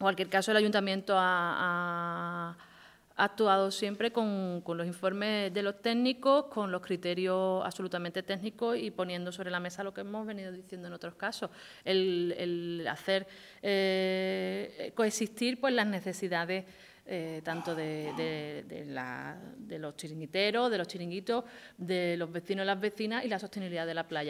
En cualquier caso, el ayuntamiento ha, actuado siempre con, los informes de los técnicos, con los criterios absolutamente técnicos y poniendo sobre la mesa lo que hemos venido diciendo en otros casos, el, hacer eh, coexistir pues, las necesidades. Eh, tanto de, de, los chiringuiteros, de los chiringuitos, de los vecinos y las vecinas y la sostenibilidad de la playa.